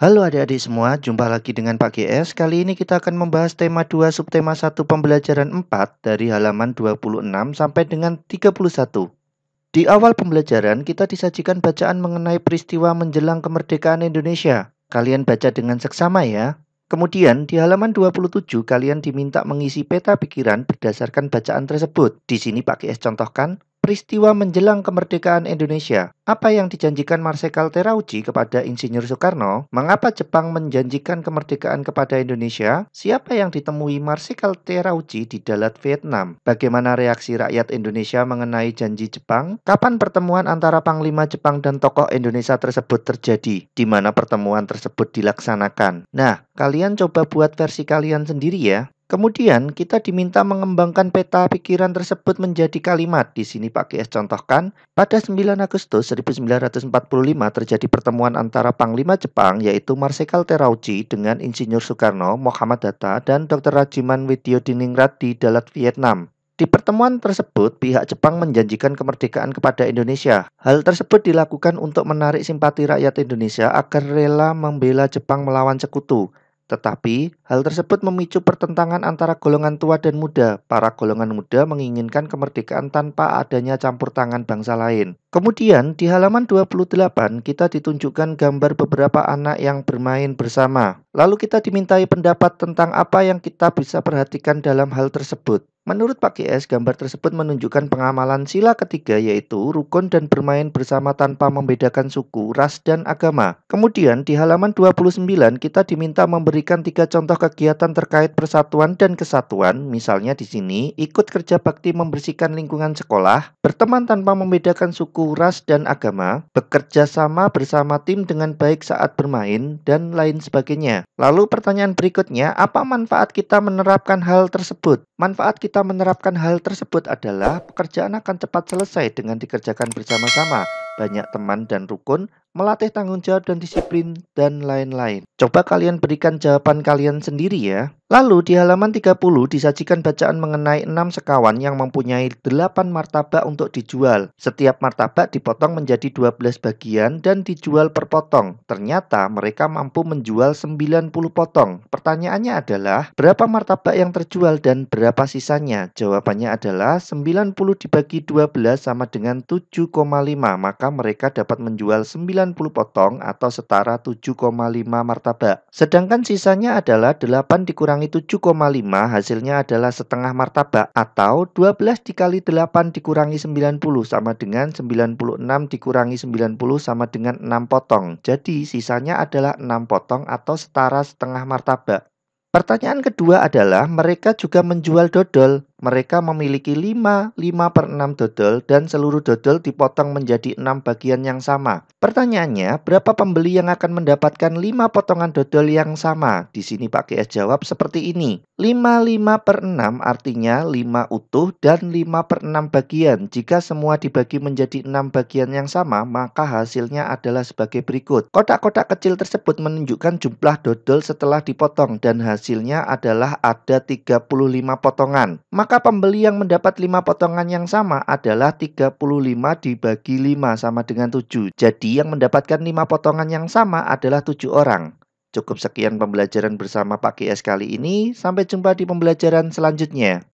Halo adik-adik semua, jumpa lagi dengan Pak GS. Kali ini kita akan membahas tema 2 subtema 1 pembelajaran 4 dari halaman 26 sampai dengan 31. Di awal pembelajaran, kita disajikan bacaan mengenai peristiwa menjelang kemerdekaan Indonesia. Kalian baca dengan seksama ya. Kemudian di halaman 27 kalian diminta mengisi peta pikiran berdasarkan bacaan tersebut. Di sini Pak GS contohkan, peristiwa menjelang kemerdekaan Indonesia. Apa yang dijanjikan Marsikal Terauji kepada Insinyur Soekarno? Mengapa Jepang menjanjikan kemerdekaan kepada Indonesia? Siapa yang ditemui Marsikal Terauji di Dalat Vietnam? Bagaimana reaksi rakyat Indonesia mengenai janji Jepang? Kapan pertemuan antara Panglima Jepang dan tokoh Indonesia tersebut terjadi? Di mana pertemuan tersebut dilaksanakan? Nah, kalian coba buat versi kalian sendiri ya. Kemudian kita diminta mengembangkan peta pikiran tersebut menjadi kalimat. Di sini Pak GS contohkan, pada 9 Agustus 1945 terjadi pertemuan antara Panglima Jepang yaitu Marsikal Terauchi dengan Insinyur Soekarno, Muhammad Hatta, dan Dr. Rajiman Widyo Diningrat di Dalat Vietnam. Di pertemuan tersebut, pihak Jepang menjanjikan kemerdekaan kepada Indonesia. Hal tersebut dilakukan untuk menarik simpati rakyat Indonesia agar rela membela Jepang melawan sekutu. Tetapi, hal tersebut memicu pertentangan antara golongan tua dan muda. Para golongan muda menginginkan kemerdekaan tanpa adanya campur tangan bangsa lain. Kemudian di halaman 28 kita ditunjukkan gambar beberapa anak yang bermain bersama. Lalu kita dimintai pendapat tentang apa yang kita bisa perhatikan dalam hal tersebut. Menurut Pak GS, gambar tersebut menunjukkan pengamalan sila ketiga yaitu rukun dan bermain bersama tanpa membedakan suku, ras, dan agama. Kemudian di halaman 29 kita diminta memberikan tiga contoh kegiatan terkait persatuan dan kesatuan, misalnya di sini ikut kerja bakti membersihkan lingkungan sekolah, berteman tanpa membedakan suku, suku, ras, dan agama, bekerja sama bersama tim dengan baik saat bermain, dan lain sebagainya. Lalu pertanyaan berikutnya, apa manfaat kita menerapkan hal tersebut? Manfaat kita menerapkan hal tersebut adalah pekerjaan akan cepat selesai dengan dikerjakan bersama-sama banyak teman dan rukun, melatih tanggung jawab dan disiplin, dan lain-lain. Coba kalian berikan jawaban kalian sendiri ya. Lalu di halaman 30 disajikan bacaan mengenai 6 sekawan yang mempunyai 8 martabak untuk dijual. Setiap martabak dipotong menjadi 12 bagian dan dijual per potong. Ternyata mereka mampu menjual 90 potong. Pertanyaannya adalah, berapa martabak yang terjual dan berapa sisanya? Jawabannya adalah 90 dibagi 12 sama dengan 7,5, maka mereka dapat menjual 90 potong atau setara 7,5 martabak. Sedangkan sisanya adalah 8 dikurangi 7,5 hasilnya adalah setengah martabak atau 12 dikali 8 dikurangi 90 sama dengan 96 dikurangi 90 sama dengan 6 potong. Jadi sisanya adalah 6 potong atau setara setengah martabak. Pertanyaan kedua adalah mereka juga menjual dodol. Mereka memiliki 5, 5 per 6 dodol dan seluruh dodol dipotong menjadi 6 bagian yang sama. Pertanyaannya, berapa pembeli yang akan mendapatkan 5 potongan dodol yang sama? Di sini Pak GS jawab seperti ini. 5, 5 per 6 artinya 5 utuh dan 5 per 6 bagian. Jika semua dibagi menjadi 6 bagian yang sama, maka hasilnya adalah sebagai berikut. Kotak-kotak kecil tersebut menunjukkan jumlah dodol setelah dipotong dan hasilnya adalah ada 35 potongan. Maka maka pembeli yang mendapat 5 potongan yang sama adalah 35 dibagi 5 sama dengan 7. Jadi yang mendapatkan 5 potongan yang sama adalah 7 orang. Cukup sekian pembelajaran bersama Pak GS kali ini. Sampai jumpa di pembelajaran selanjutnya.